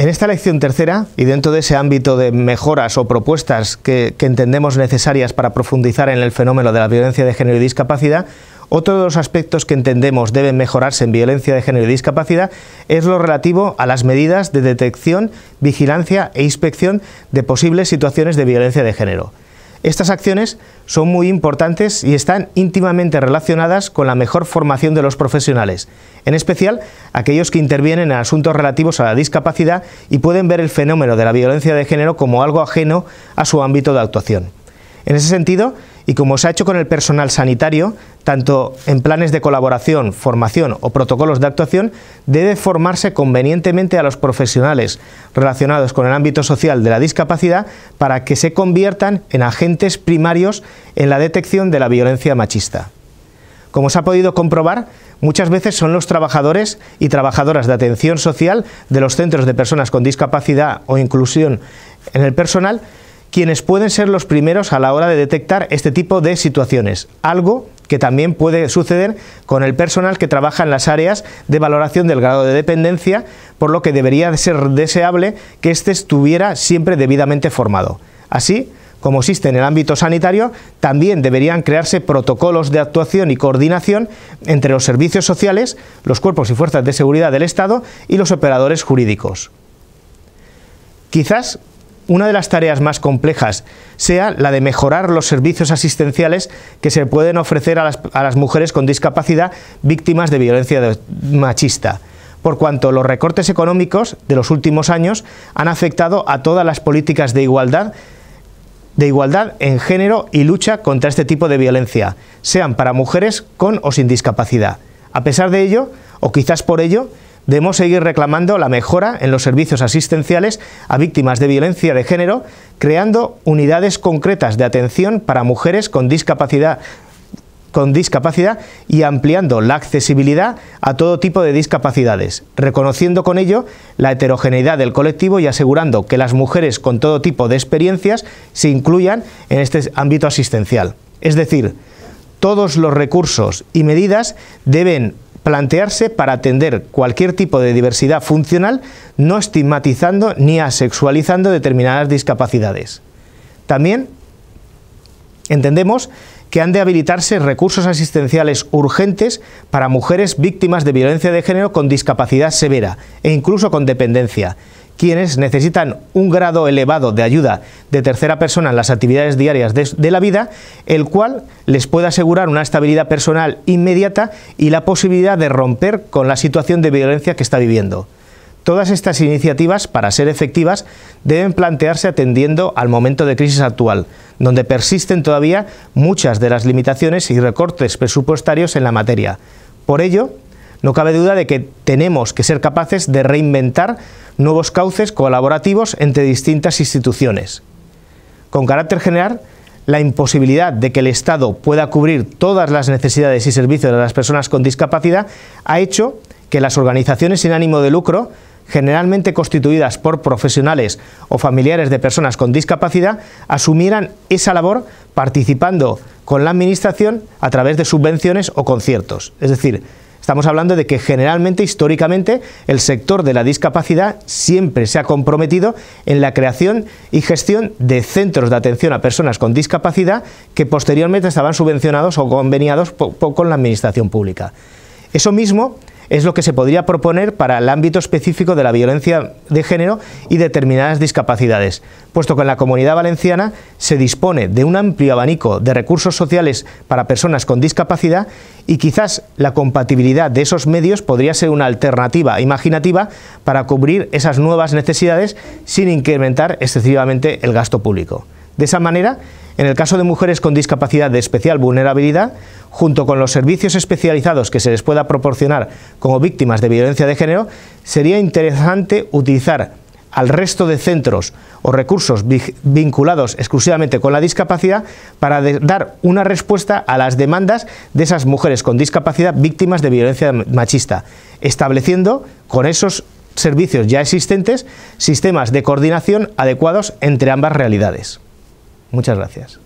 En esta lección tercera, y dentro de ese ámbito de mejoras o propuestas que, entendemos necesarias para profundizar en el fenómeno de la violencia de género y discapacidad, otro de los aspectos que entendemos deben mejorarse en violencia de género y discapacidad es lo relativo a las medidas de detección, vigilancia e inspección de posibles situaciones de violencia de género. Estas acciones son muy importantes y están íntimamente relacionadas con la mejor formación de los profesionales, en especial aquellos que intervienen en asuntos relativos a la discapacidad y pueden ver el fenómeno de la violencia de género como algo ajeno a su ámbito de actuación. En ese sentido, y como se ha hecho con el personal sanitario, tanto en planes de colaboración, formación o protocolos de actuación, debe formarse convenientemente a los profesionales relacionados con el ámbito social de la discapacidad para que se conviertan en agentes primarios en la detección de la violencia machista. Como se ha podido comprobar, muchas veces son los trabajadores y trabajadoras de atención social de los centros de personas con discapacidad o inclusión en el personal quienes pueden ser los primeros a la hora de detectar este tipo de situaciones, algo que también puede suceder con el personal que trabaja en las áreas de valoración del grado de dependencia, por lo que debería ser deseable que éste estuviera siempre debidamente formado. Así, como existe en el ámbito sanitario, también deberían crearse protocolos de actuación y coordinación entre los servicios sociales, los cuerpos y fuerzas de seguridad del Estado y los operadores jurídicos. Quizás una de las tareas más complejas sea la de mejorar los servicios asistenciales que se pueden ofrecer a las, mujeres con discapacidad víctimas de violencia machista por cuanto los recortes económicos de los últimos años han afectado a todas las políticas de igualdad de igualdad en género y lucha contra este tipo de violencia, sean para mujeres con o sin discapacidad. A pesar de ello, o quizás por ello, debemos seguir reclamando la mejora en los servicios asistenciales a víctimas de violencia de género, creando unidades concretas de atención para mujeres con discapacidad con discapacidad y ampliando la accesibilidad a todo tipo de discapacidades, reconociendo con ello la heterogeneidad del colectivo y asegurando que las mujeres con todo tipo de experiencias se incluyan en este ámbito asistencial. Es decir, todos los recursos y medidas deben plantearse para atender cualquier tipo de diversidad funcional, no estigmatizando ni asexualizando determinadas discapacidades. También entendemos que han de habilitarse recursos asistenciales urgentes para mujeres víctimas de violencia de género con discapacidad severa e incluso con dependencia, quienes necesitan un grado elevado de ayuda de tercera persona en las actividades diarias de, la vida, el cual les puede asegurar una estabilidad personal inmediata y la posibilidad de romper con la situación de violencia que está viviendo. Todas estas iniciativas, para ser efectivas, deben plantearse atendiendo al momento de crisis actual, donde persisten todavía muchas de las limitaciones y recortes presupuestarios en la materia. Por ello, no cabe duda de que tenemos que ser capaces de reinventar nuevos cauces colaborativos entre distintas instituciones. Con carácter general, la imposibilidad de que el Estado pueda cubrir todas las necesidades y servicios de las personas con discapacidad ha hecho que las organizaciones sin ánimo de lucro, generalmente constituidas por profesionales o familiares de personas con discapacidad, asumieran esa labor participando con la Administración a través de subvenciones o conciertos. Es decir, Estamos hablando de que generalmente, históricamente, el sector de la discapacidad siempre se ha comprometido en la creación y gestión de centros de atención a personas con discapacidad que posteriormente estaban subvencionados o conveniados con la administración pública. Eso mismo es lo que se podría proponer para el ámbito específico de la violencia de género y determinadas discapacidades, puesto que en la comunidad valenciana se dispone de un amplio abanico de recursos sociales para personas con discapacidad y quizás la compatibilidad de esos medios podría ser una alternativa imaginativa para cubrir esas nuevas necesidades sin incrementar excesivamente el gasto público. De esa manera, en el caso de mujeres con discapacidad de especial vulnerabilidad, junto con los servicios especializados que se les pueda proporcionar como víctimas de violencia de género, sería interesante utilizar al resto de centros o recursos vinculados exclusivamente con la discapacidad para dar una respuesta a las demandas de esas mujeres con discapacidad víctimas de violencia machista, estableciendo con esos servicios ya existentes sistemas de coordinación adecuados entre ambas realidades. Muchas gracias.